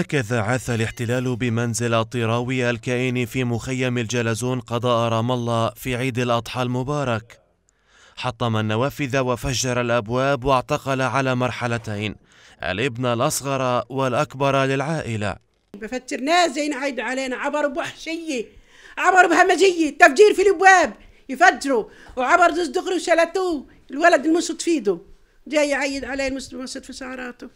هكذا عث الاحتلال بمنزل الطراوي الكائن في مخيم الجلزون قضاء رام الله في عيد الأضحى المبارك حطم النوافذ وفجر الأبواب واعتقل على مرحلتين الابن الأصغر والأكبر للعائلة ناس جايين عيد علينا عبر بوحشية عبر بهمجية تفجير في الأبواب يفجروا وعبر زوز دغري وشلتوه الولد المسط في ايده جاي يعيد عليه المسط في سعراته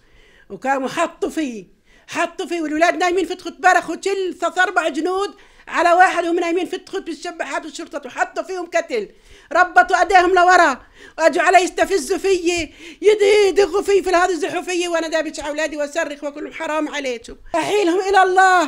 وكانوا حطوا فيه حطوا في والولاد نايمين في تخت بارخ تل ثلاث اربع جنود على واحد وهم نايمين في فتحوا بالشبحات والشرطة وحطوا فيهم كتل ربطوا ايديهم لورا واجوا علي يستفزوا في يدغوا في في هذه يزحوا في وانا دابش على اولادي واصرخ واقول حرام عليكم احيلهم الى الله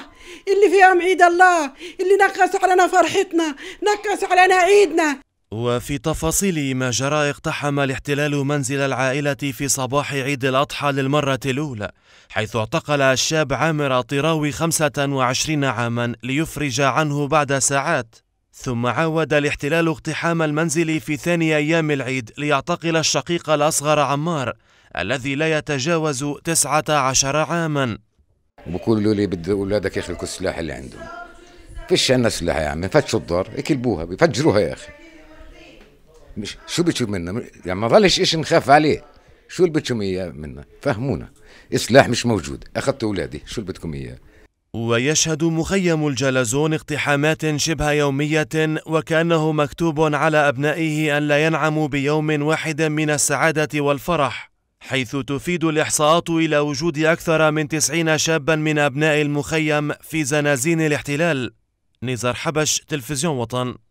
اللي في يوم عيد الله اللي نقص علينا فرحتنا نقص علينا عيدنا وفي تفاصيل ما جرى اقتحم الاحتلال منزل العائلة في صباح عيد الأضحى للمرة الأولى حيث اعتقل الشاب عامر طراوي 25 عاما ليفرج عنه بعد ساعات ثم عاود الاحتلال اقتحام المنزل في ثاني أيام العيد ليعتقل الشقيق الأصغر عمار الذي لا يتجاوز 19 عاما بقول لي بدي أولادك يخلقوا السلاح اللي عندهم فيش عندنا سلاح يا عم فتشوا الدار يكلبوها بيفجروها يا أخي مش شو بتشوف منا يعني ما ظلش ايش نخاف عليه شو اللي بدكم إياه منا فهمونا سلاح مش موجود أخذت أولادي شو اللي بدكم إياه ويشهد مخيم الجلزون اقتحامات شبه يومية وكأنه مكتوب على أبنائه أن لا ينعموا بيوم واحد من السعادة والفرح حيث تفيد الإحصاءات إلى وجود أكثر من تسعين شابا من أبناء المخيم في زنازين الاحتلال نزار حبش تلفزيون وطن